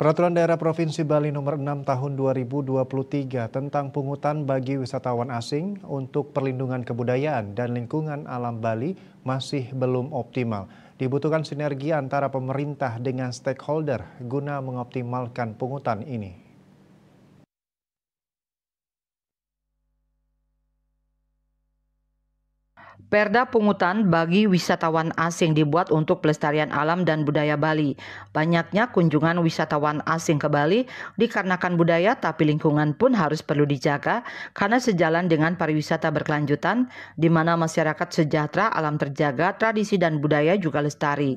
Peraturan Daerah Provinsi Bali Nomor 6 Tahun 2023 tentang pungutan bagi wisatawan asing untuk perlindungan kebudayaan dan lingkungan alam Bali masih belum optimal. Dibutuhkan sinergi antara pemerintah dengan stakeholder guna mengoptimalkan pungutan ini. Perda pungutan bagi wisatawan asing dibuat untuk pelestarian alam dan budaya Bali. Banyaknya kunjungan wisatawan asing ke Bali dikarenakan budaya tapi lingkungan pun harus perlu dijaga karena sejalan dengan pariwisata berkelanjutan di mana masyarakat sejahtera, alam terjaga, tradisi dan budaya juga lestari.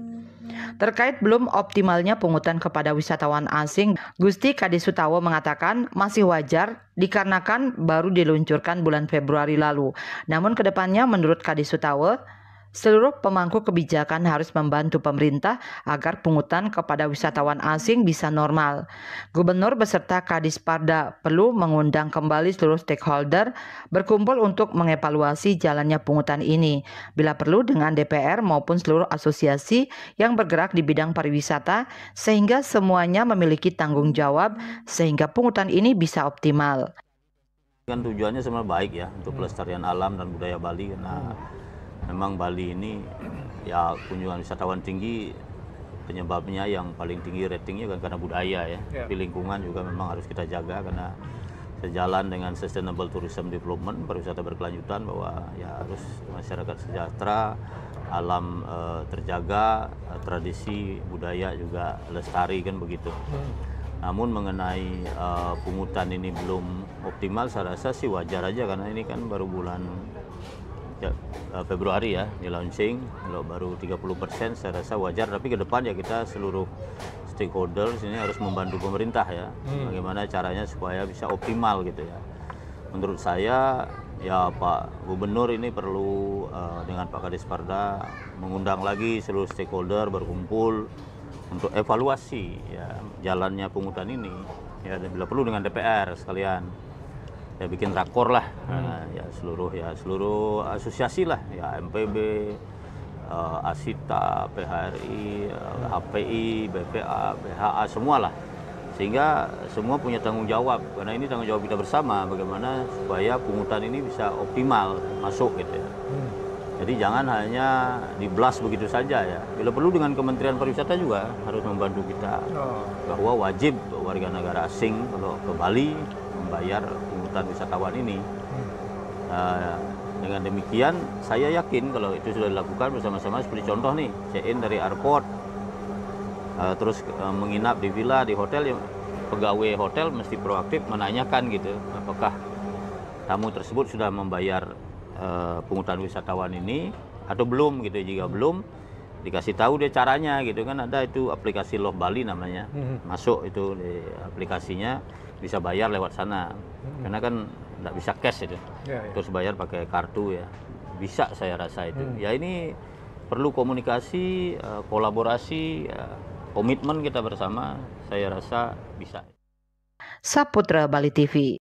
Terkait belum optimalnya pungutan kepada wisatawan asing, Gusti Kadisutawo mengatakan masih wajar dikarenakan baru diluncurkan bulan Februari lalu. Namun kedepannya menurut Kadisutawo, Seluruh pemangku kebijakan harus membantu pemerintah agar pungutan kepada wisatawan asing bisa normal. Gubernur beserta Kadis Parda perlu mengundang kembali seluruh stakeholder berkumpul untuk mengevaluasi jalannya pungutan ini. Bila perlu dengan DPR maupun seluruh asosiasi yang bergerak di bidang pariwisata sehingga semuanya memiliki tanggung jawab sehingga pungutan ini bisa optimal. Kan tujuannya sebenarnya baik ya untuk pelestarian alam dan budaya Bali. Nah, memang Bali ini ya kunjungan wisatawan tinggi penyebabnya yang paling tinggi ratingnya kan karena budaya ya. Yeah. Tapi lingkungan juga memang harus kita jaga karena sejalan dengan sustainable tourism development pariwisata berkelanjutan bahwa ya harus masyarakat sejahtera, alam e, terjaga, tradisi budaya juga lestari kan begitu. Hmm. Namun mengenai uh, pungutan ini belum optimal, saya rasa sih wajar aja karena ini kan baru bulan Eh, Februari ya di launching kalau baru 30% saya rasa wajar tapi ke depan ya kita seluruh stakeholder sini harus membantu pemerintah ya hmm. bagaimana caranya supaya bisa optimal gitu ya menurut saya ya Pak Gubernur ini perlu uh, dengan Pak Kadis Parda mengundang lagi seluruh stakeholder berkumpul untuk evaluasi ya jalannya pungutan ini ya bila perlu dengan DPR sekalian ya bikin rakor lah uh, ya seluruh ya seluruh asosiasi lah ya MPB uh, eh, Asita PHRI uh, eh, HPI hmm. BPA BHA semua lah sehingga semua punya tanggung jawab karena ini tanggung jawab kita bersama bagaimana supaya pungutan ini bisa optimal masuk gitu ya hmm. jadi jangan hanya diblas begitu saja ya bila perlu dengan Kementerian Pariwisata juga harus membantu kita oh. bahwa wajib warga negara asing kalau ke Bali bayar pungutan wisatawan ini. Nah, dengan demikian saya yakin kalau itu sudah dilakukan bersama-sama seperti contoh nih check-in dari airport uh, terus uh, menginap di villa di hotel ya, pegawai hotel mesti proaktif menanyakan gitu apakah tamu tersebut sudah membayar uh, pungutan wisatawan ini atau belum gitu ya. jika belum dikasih tahu dia caranya gitu kan ada itu aplikasi Love Bali namanya hmm. masuk itu di aplikasinya bisa bayar lewat sana hmm. karena kan nggak bisa cash itu ya, ya. terus bayar pakai kartu ya bisa saya rasa itu hmm. ya ini perlu komunikasi eh, kolaborasi ya, komitmen kita bersama saya rasa bisa Saputra Bali TV